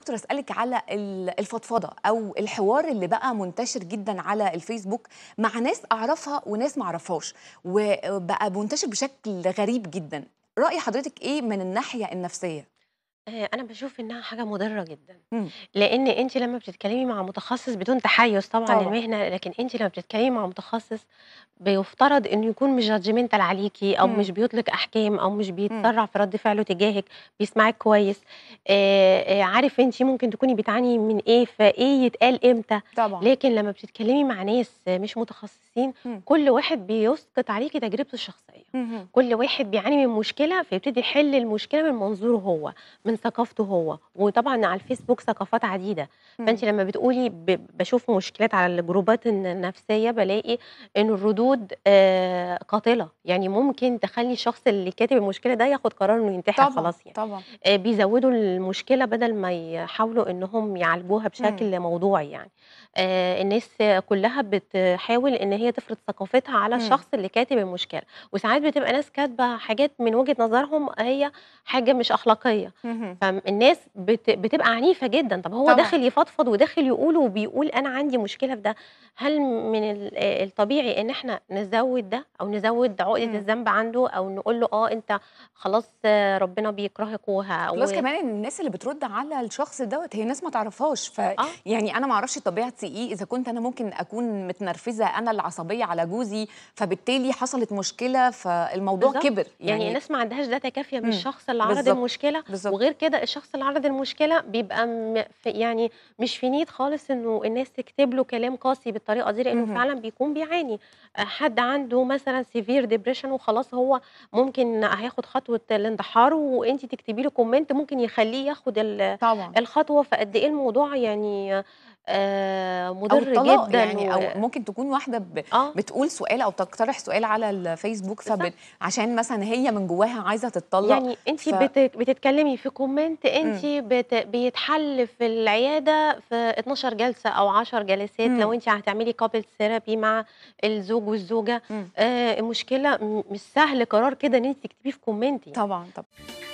دكتور اسالك على الفضفضه او الحوار اللي بقى منتشر جدا على الفيسبوك مع ناس اعرفها وناس ما اعرفهاش وبقى منتشر بشكل غريب جدا راي حضرتك ايه من الناحيه النفسيه آه، انا بشوف انها حاجه مضره جدا مم. لان انت لما بتتكلمي مع متخصص بدون تحيز طبعا, طبعا. للمهنه لكن انت لما بتتكلمي مع متخصص بيفترض انه يكون مش جادجمنتال عليكي او مم. مش بيطلق احكام او مش إمم. بيتسرع في رد فعله تجاهك بيسمعك كويس آآ آه، آه، عارف انت ممكن تكوني بتعاني من ايه فايه يتقال امتى طبعا. لكن لما بتتكلمي مع ناس مش متخصصين مم. كل واحد بيسقط عليكي تجربته الشخصيه مم. إمم. كل واحد بيعاني من مشكله فيبتدي يحل المشكله من منظوره هو من ثقافته هو وطبعا على الفيسبوك ثقافات عديده فانت لما بتقولي بشوف مشكلات على الجروبات النفسيه بلاقي ان الردود آه، قاتله يعني ممكن تخلي الشخص اللي كاتب المشكله ده ياخد قرار انه ينتحر طبعًا خلاص يعني طبعا آه، بيزودوا المشكله بدل ما يحاولوا انهم يعالجوها بشكل مم. موضوعي يعني آه، الناس كلها بتحاول ان هي تفرض ثقافتها على الشخص اللي كاتب المشكله وساعات بتبقى ناس كاتبه حاجات من وجهه نظرهم هي حاجه مش اخلاقيه فالناس بت... بتبقى عنيفه جدا طب هو طبعا. داخل يفضفض وداخل يقول وبيقول انا عندي مشكله في ده هل من آه، الطبيعي ان احنا نزود ده او نزود عقده الذنب عنده او نقول له اه انت خلاص ربنا بيكرهك وها خلاص و... كمان الناس اللي بترد على الشخص دوت هي ناس ما تعرفهاش ف آه. يعني انا ما اعرفش طبيعتي ايه اذا كنت انا ممكن اكون متنرفزه انا العصبيه على جوزي فبالتالي حصلت مشكله فالموضوع بالزبط. كبر يعني, يعني الناس ما عندهاش داتا كافيه من الشخص اللي عرض المشكله بالزبط. وغير غير كده الشخص اللي عرض المشكله بيبقى يعني مش في نيد خالص انه الناس تكتب له كلام قاسي بالطريقه دي لانه فعلا بيكون بيعاني آه، حد عنده مثلا سيفير ديبريشن وخلاص هو ممكن هياخد خطوه الانتحار وانت تكتبي له كومنت ممكن يخليه ياخد طبعا. الخطوه فقد ايه الموضوع يعني آه، مضر أو جدا يعني و... او ممكن تكون واحده ب... آه. بتقول سؤال او تقترح سؤال على الفيسبوك فب... عشان مثلا هي من جواها عايزه تتطلق يعني انت ف... بت... بتتكلمي في كومنت انت بت... بيتحل في العياده في 12 جلسه او 10 جلسات م. لو انت هتعملي كابل ثيرابي مع الزوج والزوجه آه المشكله مش سهل قرار كده ان انت تكتبيه في يعني. طبعا طبعا